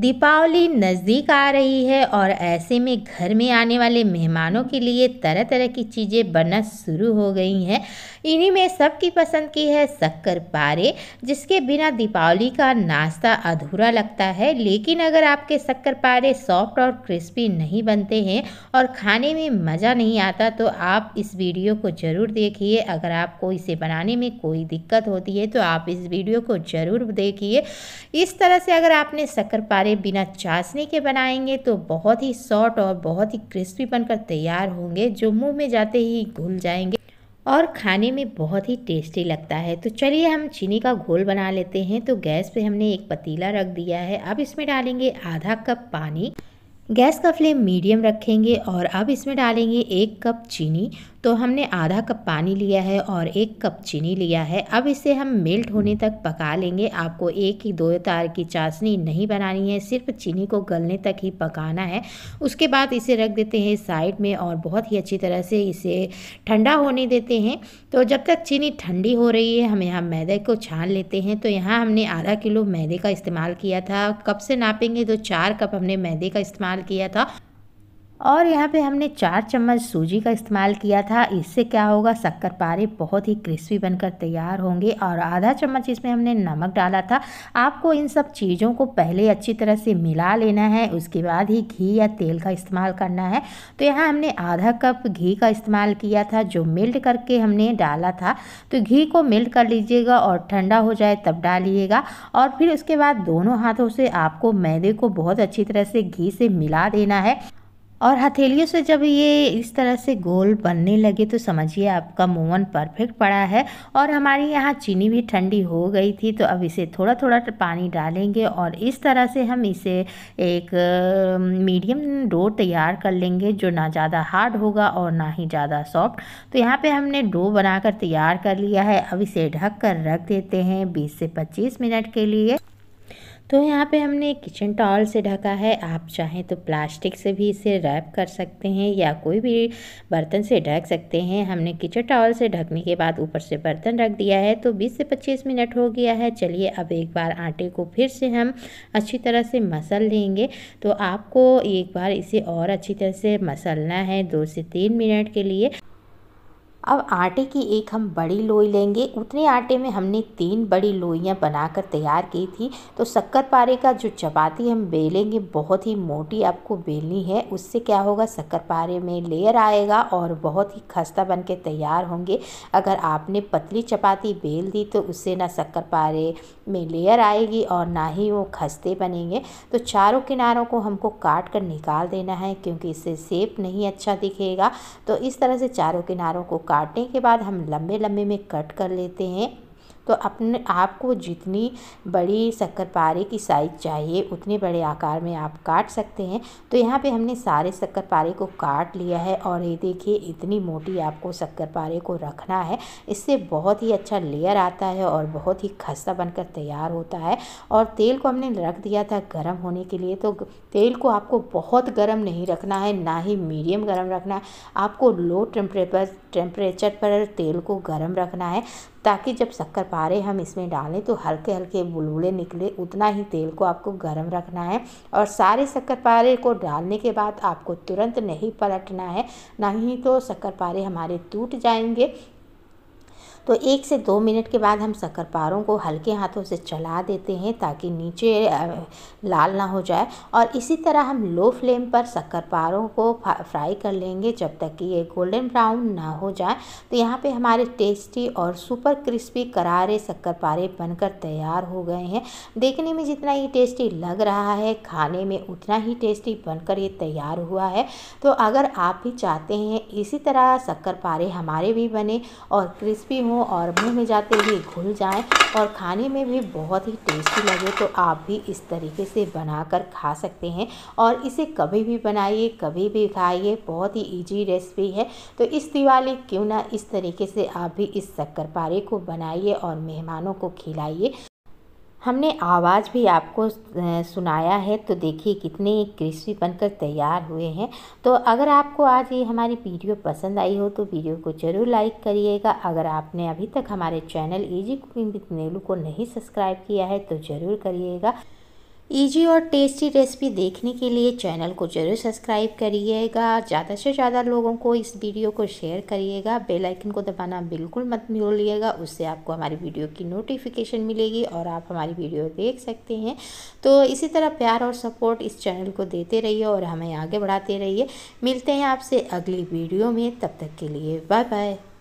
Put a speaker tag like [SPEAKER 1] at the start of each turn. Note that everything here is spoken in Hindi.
[SPEAKER 1] दीपावली नज़दीक आ रही है और ऐसे में घर में आने वाले मेहमानों के लिए तरह तरह की चीज़ें बनना शुरू हो गई हैं इन्हीं में सबकी पसंद की है शक्कर पारे जिसके बिना दीपावली का नाश्ता अधूरा लगता है लेकिन अगर आपके शक्कर पारे सॉफ्ट और क्रिस्पी नहीं बनते हैं और खाने में मज़ा नहीं आता तो आप इस वीडियो को ज़रूर देखिए अगर आपको इसे बनाने में कोई दिक्कत होती है तो आप इस वीडियो को ज़रूर देखिए इस तरह से अगर आपने शक्कर सारे बिना चाशनी के बनाएंगे तो बहुत ही सॉफ्ट और बहुत ही क्रिस्पी बनकर तैयार होंगे जो मुंह में जाते ही घुल जाएंगे और खाने में बहुत ही टेस्टी लगता है तो चलिए हम चीनी का घोल बना लेते हैं तो गैस पे हमने एक पतीला रख दिया है अब इसमें डालेंगे आधा कप पानी गैस का फ्लेम मीडियम रखेंगे और अब इसमें डालेंगे एक कप चीनी तो हमने आधा कप पानी लिया है और एक कप चीनी लिया है अब इसे हम मेल्ट होने तक पका लेंगे आपको एक ही दो तार की चाशनी नहीं बनानी है सिर्फ चीनी को गलने तक ही पकाना है उसके बाद इसे रख देते हैं साइड में और बहुत ही अच्छी तरह से इसे ठंडा होने देते हैं तो जब तक चीनी ठंडी हो रही है हम यहाँ मैदे को छान लेते हैं तो यहाँ हमने आधा किलो मैदे का इस्तेमाल किया था कप से नापेंगे तो चार कप हमने मैदे का इस्तेमाल किया था और यहाँ पे हमने चार चम्मच सूजी का इस्तेमाल किया था इससे क्या होगा शक्कर पारे बहुत ही क्रिस्पी बनकर तैयार होंगे और आधा चम्मच इसमें हमने नमक डाला था आपको इन सब चीज़ों को पहले अच्छी तरह से मिला लेना है उसके बाद ही घी या तेल का इस्तेमाल करना है तो यहाँ हमने आधा कप घी का इस्तेमाल किया था जो मिल्ट करके हमने डाला था तो घी को मिल्ट कर लीजिएगा और ठंडा हो जाए तब डालिएगा और फिर उसके बाद दोनों हाथों से आपको मैदे को बहुत अच्छी तरह से घी से मिला देना है और हथेलियों से जब ये इस तरह से गोल बनने लगे तो समझिए आपका मोवन परफेक्ट पड़ा है और हमारे यहाँ चीनी भी ठंडी हो गई थी तो अब इसे थोड़ा थोड़ा पानी डालेंगे और इस तरह से हम इसे एक मीडियम डो तैयार कर लेंगे जो ना ज़्यादा हार्ड होगा और ना ही ज़्यादा सॉफ्ट तो यहाँ पे हमने डो बनाकर तैयार कर लिया है अब इसे ढक कर रख देते हैं बीस से पच्चीस मिनट के लिए तो यहाँ पे हमने किचन टॉल से ढका है आप चाहें तो प्लास्टिक से भी इसे रैप कर सकते हैं या कोई भी बर्तन से ढक सकते हैं हमने किचन टॉल से ढकने के बाद ऊपर से बर्तन रख दिया है तो 20 से 25 मिनट हो गया है चलिए अब एक बार आटे को फिर से हम अच्छी तरह से मसल लेंगे तो आपको एक बार इसे और अच्छी तरह से मसलना है दो से तीन मिनट के लिए अब आटे की एक हम बड़ी लोई लेंगे उतने आटे में हमने तीन बड़ी लोइयाँ बनाकर तैयार की थी तो शक्कर पारे का जो चपाती हम बेलेंगे बहुत ही मोटी आपको बेलनी है उससे क्या होगा शक्कर पारे में लेयर आएगा और बहुत ही खस्ता बन के तैयार होंगे अगर आपने पतली चपाती बेल दी तो उससे ना शक्कर पारे में लेयर आएगी और ना ही वो खस्ते बनेंगे तो चारों किनारों को हमको काट कर निकाल देना है क्योंकि इससे सेप नहीं अच्छा दिखेगा तो इस तरह से चारों किनारों को काटने के बाद हम लंबे लंबे में कट कर लेते हैं तो अपने आपको जितनी बड़ी शक्करपारे की साइज़ चाहिए उतने बड़े आकार में आप काट सकते हैं तो यहाँ पे हमने सारे शक्करपारे को काट लिया है और ये देखिए इतनी मोटी आपको शक्करपारे को रखना है इससे बहुत ही अच्छा लेयर आता है और बहुत ही खस्ता बनकर तैयार होता है और तेल को हमने रख दिया था गर्म होने के लिए तो तेल को आपको बहुत गर्म नहीं रखना है ना ही मीडियम गर्म रखना है आपको लो टेम्परेचर टेम्परेचर पर तेल को गर्म रखना है ताकि जब शक्कर पारे हम इसमें डालें तो हल्के हल्के बुलबुले निकले उतना ही तेल को आपको गर्म रखना है और सारे शक्कर पारे को डालने के बाद आपको तुरंत नहीं पलटना है नहीं तो शक्कर पारे हमारे टूट जाएंगे तो एक से दो मिनट के बाद हम शक्करपारों को हल्के हाथों से चला देते हैं ताकि नीचे लाल ना हो जाए और इसी तरह हम लो फ्लेम पर शक्करपारों को फ्राई कर लेंगे जब तक कि ये गोल्डन ब्राउन ना हो जाए तो यहाँ पे हमारे टेस्टी और सुपर क्रिस्पी करारे शक्करपारे बनकर तैयार हो गए हैं देखने में जितना ये टेस्टी लग रहा है खाने में उतना ही टेस्टी बनकर ये तैयार हुआ है तो अगर आप भी चाहते हैं इसी तरह शक्करपारे हमारे भी बने और क्रिस्पी हो और मुंह में जाते ही घुल जाए और खाने में भी बहुत ही टेस्टी लगे तो आप भी इस तरीके से बनाकर खा सकते हैं और इसे कभी भी बनाइए कभी भी खाइए बहुत ही ईजी रेसिपी है तो इस दिवाली क्यों ना इस तरीके से आप भी इस शक्कर पारे को बनाइए और मेहमानों को खिलाइए हमने आवाज़ भी आपको सुनाया है तो देखिए कितने क्रिस्पी बनकर तैयार हुए हैं तो अगर आपको आज ये हमारी वीडियो पसंद आई हो तो वीडियो को ज़रूर लाइक करिएगा अगर आपने अभी तक हमारे channel easy cooking with Nelu को नहीं सब्सक्राइब किया है तो ज़रूर करिएगा ईजी और टेस्टी रेसिपी देखने के लिए चैनल को ज़रूर सब्सक्राइब करिएगा ज़्यादा से ज़्यादा लोगों को इस वीडियो को शेयर करिएगा बेल आइकन को दबाना बिल्कुल मत भूलिएगा उससे आपको हमारी वीडियो की नोटिफिकेशन मिलेगी और आप हमारी वीडियो देख सकते हैं तो इसी तरह प्यार और सपोर्ट इस चैनल को देते रहिए और हमें आगे बढ़ाते रहिए मिलते हैं आपसे अगली वीडियो में तब तक के लिए बाय बाय